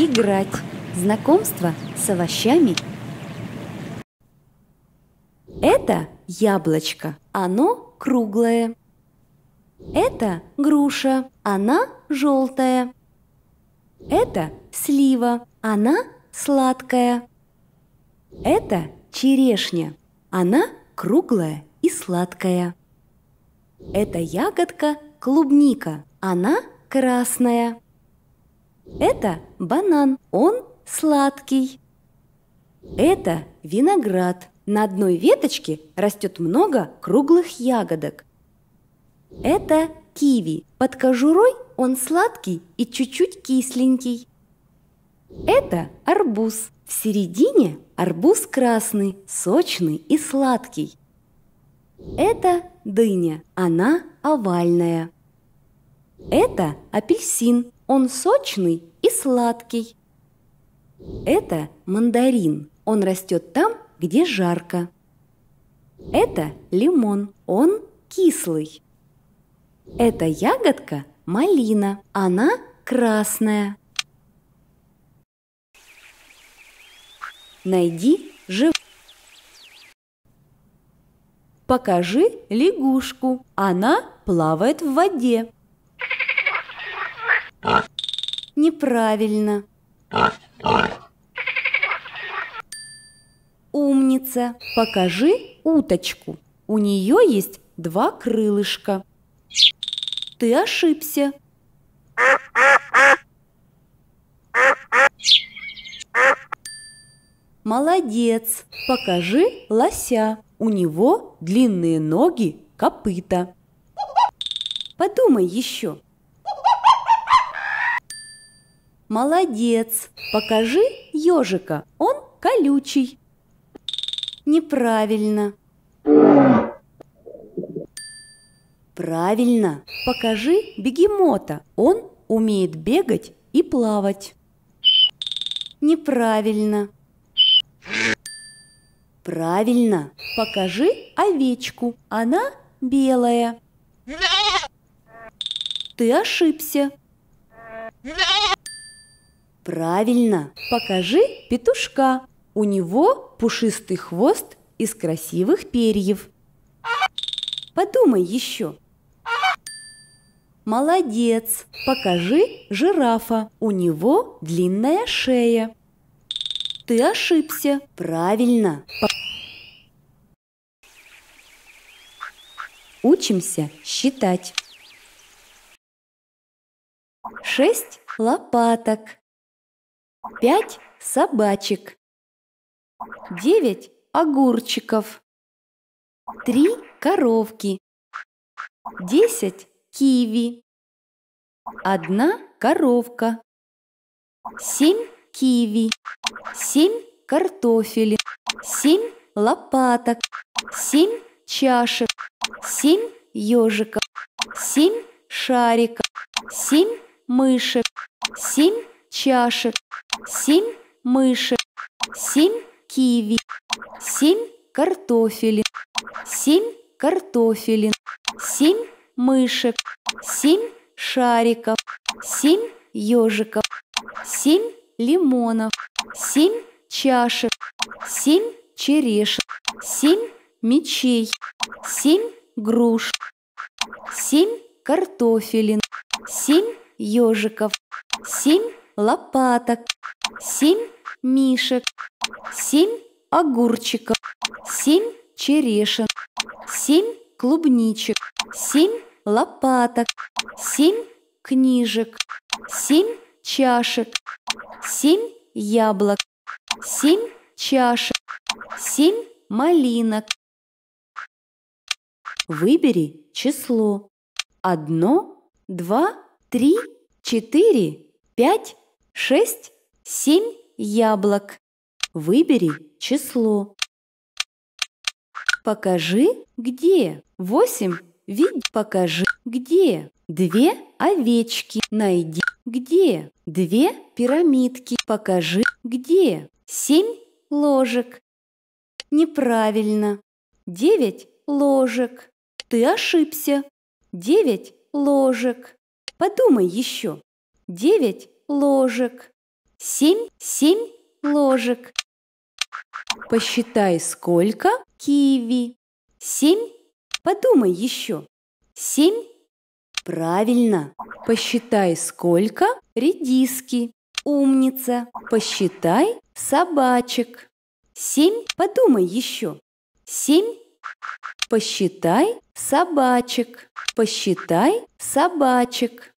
Играть. Знакомство с овощами. Это яблочко. Оно круглое. Это груша. Она желтая. Это слива. Она сладкая. Это черешня. Она круглая и сладкая. Это ягодка клубника. Она красная. Это банан, он сладкий. Это виноград. На одной веточке растет много круглых ягодок. Это киви. Под кожурой он сладкий и чуть-чуть кисленький. Это арбуз. В середине арбуз красный, сочный и сладкий. Это дыня. Она овальная. Это апельсин. Он сочный и сладкий. Это мандарин. Он растет там, где жарко. Это лимон. Он кислый. Это ягодка – малина. Она красная. Найди жив. Покажи лягушку. Она плавает в воде. Неправильно. Умница. Покажи уточку. У нее есть два крылышка. Ты ошибся. Молодец. Покажи лося. У него длинные ноги, копыта. Подумай еще. Молодец! Покажи ежика. Он колючий. Неправильно. Правильно. Покажи бегемота. Он умеет бегать и плавать. Неправильно. Правильно. Покажи овечку. Она белая. Ты ошибся. Правильно! Покажи петушка. У него пушистый хвост из красивых перьев. Подумай еще. Молодец! Покажи жирафа. У него длинная шея. Ты ошибся. Правильно. Учимся считать. Шесть лопаток. Пять собачек. Девять огурчиков. Три коровки. Десять киви. Одна коровка. Семь киви. Семь картофелин. Семь лопаток. Семь чашек. Семь ежиков. Семь шариков. Семь мышек. Семь чашек, семь мышек, семь киви, семь картофелин, семь картофелин, семь мышек, семь шариков, семь ежиков, семь лимонов, семь чашек, семь черешек, семь мечей, семь груш, семь картофелин, семь ежиков, семь лопаток, семь мишек, семь огурчиков, семь черешин, семь клубничек, семь лопаток, семь книжек, семь чашек, семь яблок, семь чашек, семь малинок. Выбери число. Одно, два, три, четыре, пять, шесть, семь яблок. Выбери число. Покажи, где. Восемь. Видь. Покажи, где. Две овечки. Найди, где. Две пирамидки. Покажи, где. Семь ложек. Неправильно. Девять ложек. Ты ошибся. Девять ложек. Подумай еще. Девять ложек. Семь, семь ложек. Посчитай, сколько киви. Семь. Подумай еще. Семь. Правильно. Посчитай, сколько редиски. Умница. Посчитай собачек. Семь. Подумай еще. Семь. Посчитай собачек. Посчитай собачек.